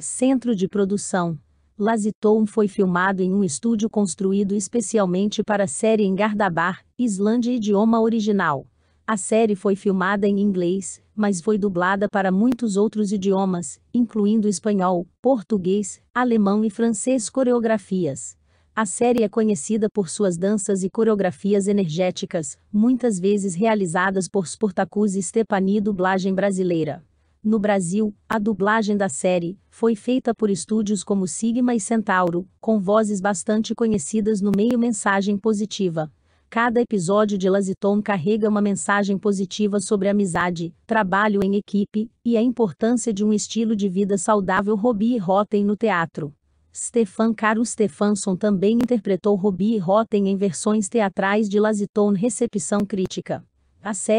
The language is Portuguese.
Centro de produção. Laziton foi filmado em um estúdio construído especialmente para a série em Gardabar, Islândia idioma original. A série foi filmada em inglês, mas foi dublada para muitos outros idiomas, incluindo espanhol, português, alemão e francês coreografias. A série é conhecida por suas danças e coreografias energéticas, muitas vezes realizadas por Sportacus e Stepani dublagem brasileira. No Brasil, a dublagem da série foi feita por estúdios como Sigma e Centauro, com vozes bastante conhecidas no meio mensagem positiva. Cada episódio de Laziton carrega uma mensagem positiva sobre amizade, trabalho em equipe e a importância de um estilo de vida saudável. Robbie Rotten no teatro. Stefan Caro Stefanson também interpretou Robbie Rotten em versões teatrais de Laziton Recepção crítica. A série